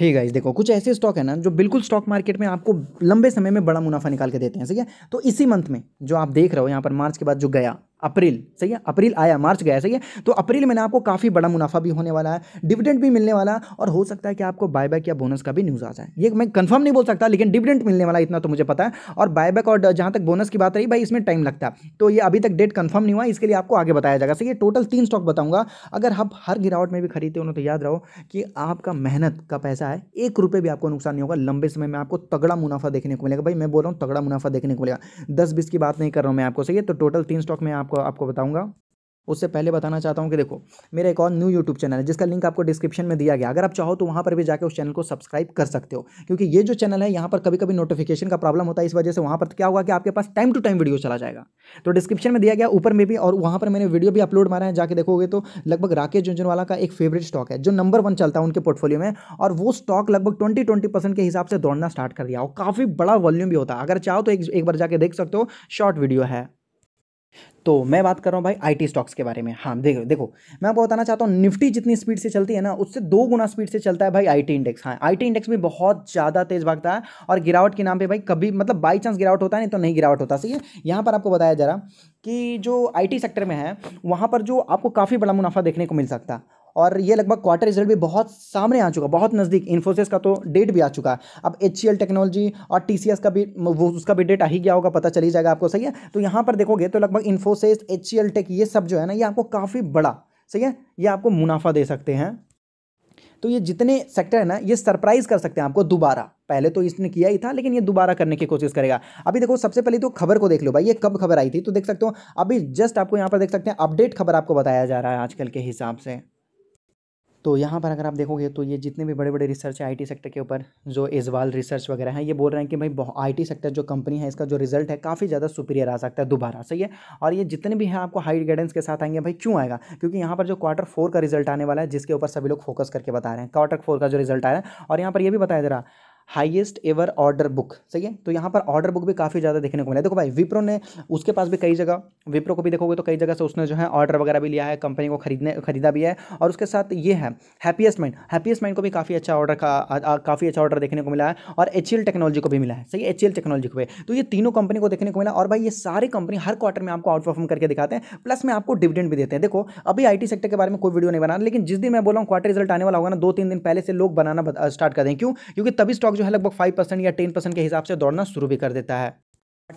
hey guys देखो कुछ ऐसे स्टॉक है ना जो बिल्कुल स्टॉक मार्केट में आपको लंबे समय में बड़ा मुनाफा निकाल के देते हैं ठीक है तो इसी मंथ में जो आप देख रहे हो यहाँ पर मार्च के बाद जो गया अप्रैल सही है अप्रैल आया मार्च गया सही है तो अप्रैल में ना आपको काफ़ी बड़ा मुनाफा भी होने वाला है डिविडेंड भी मिलने वाला है और हो सकता है कि आपको बायबैक या बोनस का भी न्यूज़ आ जाए ये मैं कंफर्म नहीं बोल सकता लेकिन डिविडेंड मिलने वाला इतना तो मुझे पता है और बायबैक और जहाँ तक बोनस की बात रही भाई इसमें टाइम लगता है तो ये अभी तक डेट कन्फर्म नहीं हुआ इसके लिए आपको आगे बताया जाएगा सही है टोटल तीन स्टॉक बताऊँगा अगर आप हर गिरावट में भी खरीदते हो तो याद रहो कि आपका मेहनत का पैसा है एक रुपये भी आपको नुकसान नहीं होगा लंबे समय में आपको तगड़ा मुनाफा देखने को मिलेगा भाई मैं बोल रहा हूँ तगड़ा मुनाफा देखने को मिलेगा दस बीस की बात नहीं कर रहा हूँ मैं आपको सही है तो टोटल तीन स्टॉक में आप आपको आपको बताऊंगा उससे पहले बताना चाहता हूं कि देखो मेरा एक और न्यू यूट्यूब चैनल है जिसका लिंक आपको डिस्क्रिप्शन में दिया गया अगर आप चाहो तो वहां पर भी जाकर उस चैनल को सब्सक्राइब कर सकते हो क्योंकि ये जो चैनल है यहां पर कभी कभी नोटिफिकेशन का प्रॉब्लम होता है इस वजह से वहां पर क्या होगा कि आपके पास टाइम टू टाइम वीडियो चला जाएगा तो डिस्क्रिप्शन में दिया गया ऊपर में भी और वहां पर मैंने वीडियो भी अपलोड मारा है जाके देखोगे तो लगभग राकेश झुंझुनवाला का एक फेवरेट स्टॉक है जो नंबर वन चलता है उनके पोर्टफोलियो में और वो स्टॉक लगभग ट्वेंटी ट्वेंटी परसेंट के हिसाब से दौड़ना स्टार्ट कर दिया और काफ़ी बड़ा वॉल्यूम भी होता है अगर चाहो तो एक बार जाके देख सकते हो शॉर्ट वीडियो है तो मैं बात कर रहा हूँ भाई आईटी स्टॉक्स के बारे में हाँ देखो देखो मैं आपको बताना चाहता हूँ निफ्टी जितनी स्पीड से चलती है ना उससे दो गुना स्पीड से चलता है भाई आईटी इंडेक्स हाँ आईटी इंडेक्स भी बहुत ज़्यादा तेज भागता है और गिरावट के नाम पे भाई कभी मतलब बाई चांस गिरावट होता है नहीं तो नहीं गिरावट होता सही है यहाँ पर आपको बताया जरा कि जो आई सेक्टर में है वहाँ पर जो आपको काफ़ी बड़ा मुनाफा देखने को मिल सकता है और ये लगभग क्वार्टर रिजल्ट भी बहुत सामने आ चुका बहुत नज़दीक इन्फोसिस का तो डेट भी आ चुका है अब एच टेक्नोलॉजी और टी का भी वो उसका भी डेट आ ही गया होगा पता चली जाएगा आपको सही है तो यहाँ पर देखोगे तो लगभग इन्फोसिस एच टेक ये सब जो है ना ये आपको काफ़ी बड़ा सही है ये आपको मुनाफा दे सकते हैं तो ये जितने सेक्टर है ना ये सरप्राइज कर सकते हैं आपको दोबारा पहले तो इसने किया ही था लेकिन ये दोबारा करने की कोशिश करेगा अभी देखो सबसे पहले तो खबर को देख लो भाई ये कब खबर आई थी तो देख सकते हो अभी जस्ट आपको यहाँ पर देख सकते हैं अपडेट खबर आपको बताया जा रहा है आजकल के हिसाब से तो यहाँ पर अगर आप देखोगे तो ये जितने भी बड़े बड़े रिसर्च है आईटी सेक्टर के ऊपर जो इजवाल रिसर्च वगैरह है ये बोल रहे हैं कि भाई आईटी सेक्टर जो कंपनी है इसका जो रिजल्ट है काफ़ी ज़्यादा सुपीरियर आ सकता है दोबारा सही है और ये जितने भी हैं आपको हाई गाइडेंस के साथ आएंगे भाई क्यों आएगा क्योंकि यहाँ पर जो क्वार्टर फोर का रिजल्ट आने वाला है जिसके ऊपर सभी लोग फोकस करके बता रहे हैं क्वार्टर फोर का जो रिजल्ट आया है और यहाँ पर यह भी बताया जा रहा हाईएस्ट एवर ऑर्डर बुक सही है तो यहाँ पर ऑर्डर बुक भी काफ़ी ज़्यादा देखने को मिला देखो भाई विप्रो ने उसके पास भी कई जगह विप्रो को भी देखोगे तो कई जगह से उसने जो है ऑर्डर वगैरह भी लिया है कंपनी को खरीदने खरीदा भी है और उसके साथ ये है हैप्पीएस्ट माइंड हैप्पीएस्ट माइंड को भी काफ़ी अच्छा ऑर्डर का काफ़ी अच्छा ऑर्डर देखने को मिला है और एच टेक्नोलॉजी e को भी मिला है सही है एच टेक्नोलॉजी e को भी तो ये तीनों कंपनी को देखने को मिला और भाई ये सारी कंपनी हर क्वार्टर में आपको आउट परफॉर्म करके दिखाते हैं प्लस में आपको डिविडेंड भी देते हैं देखो अभी आई सेक्टर के बारे में कोई वीडियो नहीं बना लेकिन जिस दिन मैं बोला हूँ क्वार्टर रिजल्ट आने वाला होगा ना दो तीन दिन पहले से लोग बनाना स्टार्ट कर दें क्यों क्योंकि तभी स्टॉक जो है लगभग फाइव परसेंट या टेन परसेंट के हिसाब से दौड़ना शुरू भी कर देता है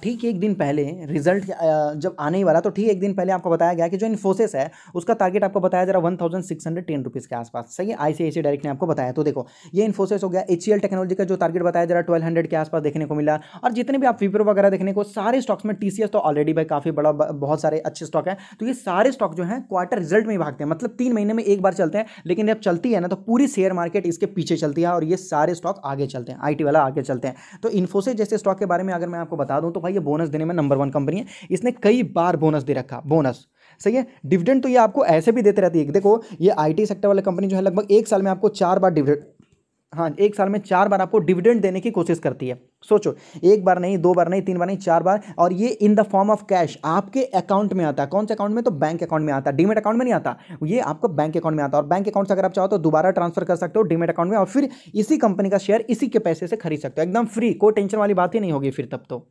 ठीक एक दिन पहले रिजल्ट जब आने ही वाला तो ठीक एक दिन पहले आपको बताया गया कि जो इन्फोसिस है उसका टारगेट आपको बताया जरा one thousand six hundred ten rupees के आसपास सही है आईसीआईसी डायरेक्ट ने आपको बताया तो देखो ये इन्फोसिस हो गया एच टेक्नोलॉजी का जो टारगेट बताया जरा ट्वेल्व हंड्रेड के आसपास देखने को मिला और जितने भी आप विप्रो वगैरह देखने को सारे स्टॉक्स में टी तो ऑलरेडी भाई काफ़ी बड़ा बहुत सारे अच्छे स्टॉक है तो ये सारे स्टॉक जो है क्वार्टर रिजल्ट में भागते हैं मतलब तीन महीने में एक बार चलते हैं लेकिन जब चलती है ना तो पूरी शेयर मार्केट इसके पीछे चलती है और ये सारे स्टॉक आगे चलते हैं आई वाला आगे चलते हैं तो इन्फोसिस जैसे स्टॉक के बारे में अगर मैं आपको बता दूँ तो भाई ये बोनस देने में नंबर वन कंपनी है इसने कई बार बोनस दे रखा बोनस सही है डिविडेंड तो ये आपको ऐसे भी देते रहती है देखो ये आईटी सेक्टर वाली कंपनी जो है लगभग एक साल में आपको चार बार डिविडेंड हाँ एक साल में चार बार आपको डिविडेंड देने की कोशिश करती है सोचो एक बार नहीं दो बार नहीं तीन बार नहीं चार बार और ये in the form of cash आपके अकाउंट में आता है कौन से अकाउंट में तो बैंक अकाउंट में आता है डीमेट अकाउंट में नहीं आता ये आपको बैंक अकाउंट में आता है और बैंक अकाउंट से अगर आप चाहो तो दोबारा ट्रांसफर कर सकते हो डीमेट अकाउंट में और फिर इसी कंपनी का शेयर इसी के पैसे से खरीद सकते हो एकदम फ्री कोई टेंशन वाली बात ही नहीं होगी फिर तब तो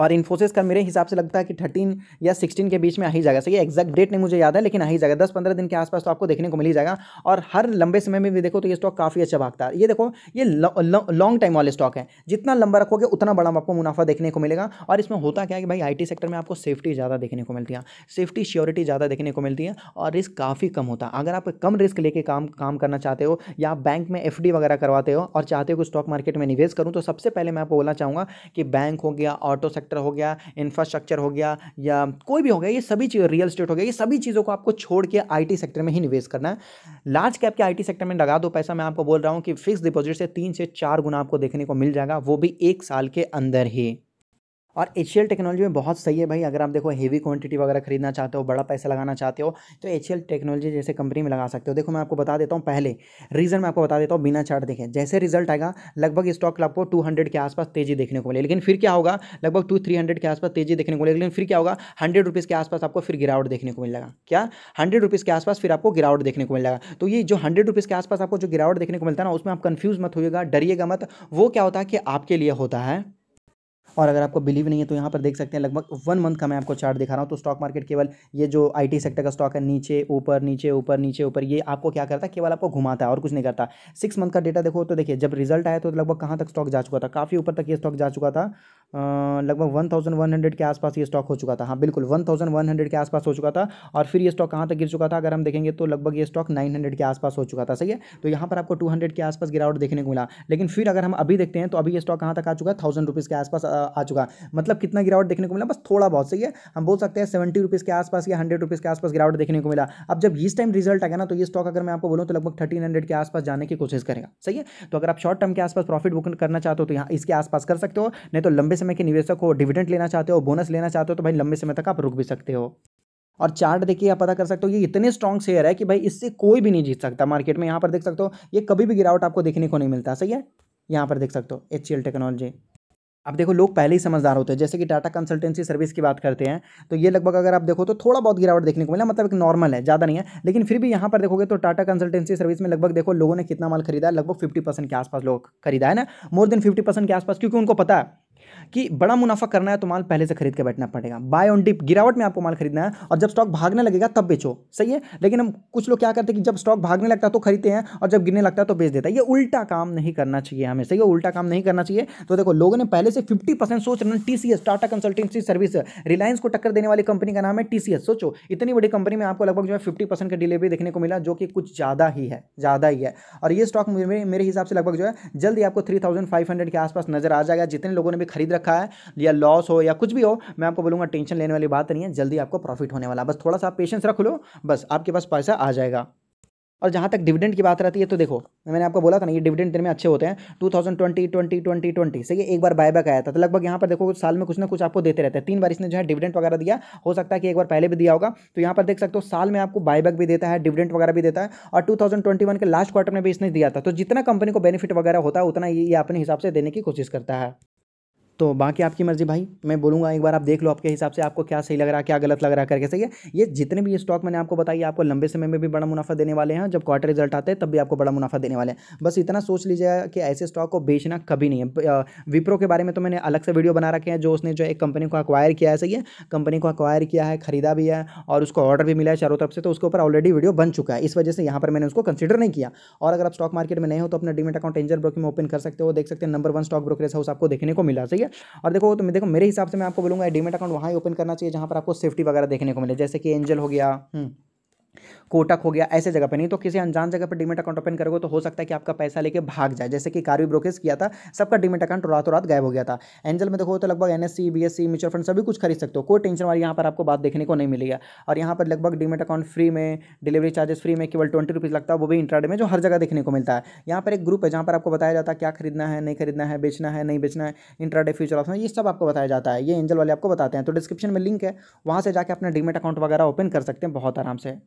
और इन्फोसिस का मेरे हिसाब से लगता है कि थर्टीन या सिक्सटीन के बीच में आ ही जाएगा सही एक्जैक्ट डेट नहीं मुझे याद है लेकिन आ ही जाएगा दस पंद्रह दिन के आसपास तो आपको देखने को मिल ही जाएगा और हर लंबे समय में भी देखो तो ये स्टॉक काफ़ी अच्छा भागता है ये देखो ये लॉन्ग टाइम वाले स्टॉक है जितना लंबा रखोगे उतना बड़ा आपको मुनाफा देखने को मिलेगा और इसमें होता क्या है कि भाई आई सेक्टर में आपको सेफ्टी ज़्यादा देखने को मिलती है सेफ्टी श्योरिटी ज़्यादा देखने को मिलती है और रिस्क काफ़ी कम होता है अगर आप कम रिस्क लेके काम काम करना चाहते हो या बैंक में एफ वगैरह करवाते हो और चाहते हो कि स्टॉक मार्केट में निवेश करूँ तो सबसे पहले मैं आपको बोलना चाहूँगा कि बैंक हो गया ऑटो सेक्टर सेक्टर हो गया इंफ्रास्ट्रक्चर हो गया या कोई भी हो गया ये सभी चीज़ रियल स्टेट हो गया ये सभी चीज़ों को आपको छोड़ के आई सेक्टर में ही निवेश करना है लार्ज कैप के आई सेक्टर में लगा दो पैसा मैं आपको बोल रहा हूँ कि फिक्स डिपॉजिट से तीन से चार गुना आपको देखने को मिल जाएगा वो भी एक साल के अंदर ही और एच टेक्नोलॉजी में बहुत सही है भाई अगर आप देखो हेवी क्वांटिटी वगैरह खरीदना चाहते हो बड़ा पैसा लगाना चाहते हो तो एच टेक्नोलॉजी जैसे कंपनी में लगा सकते हो देखो मैं आपको बता देता हूँ पहले रीज़न मैं आपको बता देता हूँ बिना चार्ट देखें जैसे रिजल्ट आएगा लगभग स्टॉक आपको टू के आसपास तेजी देखने को मिले लेकिन फिर क्या होगा लगभग टू थ्री के आसपास तेजी देखने को मिले लेकिन फिर क्या होगा हंड्रेड रुपीज़ के आसपास आपको फिर गिरावट देखने को मिलेगा क्या हंड्रेड रुपीज़ के आसपास फिर आपको गिरावट देखने को मिलेगा तो ये जो हंड्रेड रुपीज़ के आसपास आपको जो गिरावट देखने को मिलता है ना उसमें आप कन्फ्यूज़ मत होगा डरिएगा मत वो क्या होता है कि आपके लिए होता है और अगर आपको बिलीव नहीं है तो यहाँ पर देख सकते हैं लगभग वन मंथ का मैं आपको चार्ट दिखा रहा हूँ तो स्टॉक मार्केट केवल ये जो आईटी सेक्टर का स्टॉक है नीचे ऊपर नीचे ऊपर नीचे ऊपर ये आपको क्या करता है केवल आपको घुमाता है और कुछ नहीं करता सिक्स मंथ का डेटा देखो तो देखिए जब रिजल्ट आया तो लगभग कहाँ तक स्टॉक जा चुका था काफ़ी ऊपर तक ये स्टॉक जा चुका था लगभग वन थाउजेंड वन हंड्रेड के आसपास ये स्टॉक हो चुका था हाँ बिल्कुल वन थाउजेंड वन हंड्रेड के आसपास हो चुका था और फिर ये स्टॉक कहाँ तक गिर चुका था अगर हम देखेंगे तो लगभग ये स्टॉक नाइन हंड्रेड के आसपास हो चुका था सही है तो यहाँ पर आपको टू हंड्रेड के आसपास गिरावट देखने को मिला लेकिन फिर अगर हम अभी देखते हैं तो अभी ये स्टॉक कहाँ तक आ चुका है थाउजेंड रुपीज़ के आसपास आ चुका मतलब कितना गिरावट देखने को मिला बस थोड़ा बहुत सही है हम बोल सकते हैं सेवेंटी रुपीज़ के आसपास या हंड्रेड रुपीज़ के आसपास गिरावट देखने को मिला अब जब इस टाइम रिजल्ट आएगा ना तो ये स्टॉक अगर मैं आपको बोलूँ तो लगभग थर्टीन हंड्रेड के आसपास जाने की कोशिश करेगा सही है तो अगर आप शॉर्ट टर्म के आसपास प्रॉफिट बुक करना चाहते हो तो यहाँ इसके आसपास कर सकते हो नहीं तो लंबे समय के निवेशक हो डिविडेंट लेना चाहते हो बोनस लेना चाहते हो तो भाई लंबे समय तक आप रुक भी सकते हो और चार्ट देखिए आप पता कर सकते हो ये इतने स्ट्रॉन्ग शेयर है कि भाई इससे कोई भी नहीं जीत सकता मार्केट में यहाँ पर देख सकते हो ये कभी भी गिरावट आपको देखने को नहीं मिलता सही है यहाँ पर देख सकते हो एच टेक्नोलॉजी अब देखो लोग पहले ही समझदार होते हैं जैसे कि डाटा कंसल्टेंसी सर्विस की बात करते हैं तो ये लगभग अगर आप देखो तो थोड़ा बहुत गिरावट देखने को मिला मतलब एक नॉर्मल है ज़्यादा नहीं है लेकिन फिर भी यहाँ पर देखोगे तो टाटा कंसल्टेंसी सर्विस में लगभग देखो लोगों ने कितना माल खरीदा है लगभग फिफ्टी परसेंट के आसपास लोग खरीदा है ना मोर देन फिफ्टी परसेंट के आसपास क्योंकि उनको पता है कि बड़ा मुनाफा करना है तो माल पहले से खरीद के बैठना पड़ेगा बाय ऑन डिप गिरावट में आपको माल खरीदना है और जब स्टॉक भागने लगेगा तब बेचो सही है लेकिन हम कुछ लोग क्या करते हैं कि जब स्टॉक भागने लगता है तो खरीदते हैं और जब गिरने लगता है तो बेच देता है ये उल्टा काम नहीं करना चाहिए हमें सही है उल्टा काम नहीं करना चाहिए तो देखो लोगों ने पहले से फिफ्टी परसेंट सोच रहे T Tata consultancy service Reliance को टक्कर देने वाली कंपनी का नाम है टी सोचो इतनी बड़ी कंपनी में आपको लगभग जो है फिफ्टी परसेंट का डिलीवरी देखने को मिला जो कि कुछ ज़्यादा ही है ज़्यादा ही है और ये स्टॉक मेरे हिसाब से लगभग जो है जल्दी आपको थ्री थाउजेंड फाइव हंड्रेड के आसपास नजर आ जाएगा जितने लोगों ने भी खरीद खरीद रखा है या लॉस हो या कुछ भी हो मैं आपको बोलूँगा टेंशन लेने वाली बात नहीं है जल्दी आपको प्रॉफिट होने वाला बस थोड़ा सा पेशेंस रख लो बस आपके पास पैसा आ जाएगा और जहाँ तक डिविडेंड की बात रहती है तो देखो मैंने आपको बोला था ना ये डिविडेंड दिन में अच्छे होते हैं 2020 2020 ट्वेंटी ट्वेंटी ट्वेंटी एक बार बायबैक आया था तो लगभग यहाँ पर देखो कुछ साल में कुछ ना कुछ आपको देते रहते हैं तीन बार इसने जो है डिविडेंड वगैरह दिया हो सकता है कि एक बार पहले भी दिया होगा तो यहाँ पर देख सकते हो साल में आपको बायबैक भी देता है डिविडेंट वगैरह भी देता है और टू के लास्ट क्वार्टर में भी इसने दिया था तो जितना कंपनी को बेनिफिट वगैरह होता है उतना ये अपने हिसाब से देने की कोशिश करता है तो बाकी आपकी मर्ज़ी भाई मैं बोलूँगा एक बार आप देख लो आपके हिसाब से आपको क्या सही लग रहा है क्या गलत लग रहा है करके सही है ये जितने भी स्टॉक मैंने आपको बताया आपको लंबे समय में भी बड़ा मुनाफा देने वाले हैं जब क्वार्टर रिजल्ट आते हैं तब भी आपको बड़ा मुनाफा देने वाले हैं बस इतना सोच लीजिए कि ऐसे स्टॉक को बेचना कभी नहीं है विप्रो के बारे में तो मैंने अलग से वीडियो बना रखे हैं जो उसने जो एक कंपनी को अक्वायर किया है सही है कंपनी को अक्वायर किया है खरीदा भी है और उसको ऑर्डर भी मिला है चारों तरफ से तो उसके ऊपर ऑलरेडी वीडियो बन चुका है इस वजह से यहाँ पर मैंने उसको कंसिडर नहीं किया और अगर आप स्टॉक मार्केट में नहीं हो तो अपना डीमेट अकाउंट एंजर ब्रोकिंग में ओपन कर सकते हो देख सकते हैं number one stock brokerage house आपको देखने को मिला सही है है और देखो तो देखो मेरे हिसाब से मैं आपको बोलूँगा डीमेट अकाउंट वहाँ ही ओपन करना चाहिए जहाँ पर आपको सेफ्टी वगैरह देखने को मिले जैसे कि एंजल हो गया हम्म, कोटक हो गया ऐसे जगह पे नहीं तो किसी अनजान जगह पे डिमेट अकाउंट ओपन करोगे तो हो सकता है कि आपका पैसा लेके भाग जाए जैसे कि कार्वी ब्रोकेज किया था सबका डिमेट अकाउंट रातों रात गायब हो गया था एंजल में देखो तो लगभग N S C mutual fund सभी कुछ खरीद सकते हो कोई टेंशन वाली यहाँ पर आपको बात देखने को नहीं मिलेगा और यहाँ पर लगभग डिमेट अकाउंट फ्री में डिलीवरी चार्जेस फ्री में केवल ट्वेंटी रुपीज़ लगता है वो भी इंट्राडे में जो हर जगह देखने को मिलता है यहाँ पर एक ग्रुप है जहाँ पर आपको बताया जाता है क्या खरीदना है नहीं खरीदना है बेचना है नहीं बेचना है इंट्राडे फ्यूचर ऑप्शन ये सब आपको बताया जाता है ये एंजल वाले आपको बताते हैं तो डिस्क्रिप्शन में लिंक है वहाँ से जाकर अपना डिमेट अकाउंट वगैरह ओपन कर सकते हैं बहुत आराम से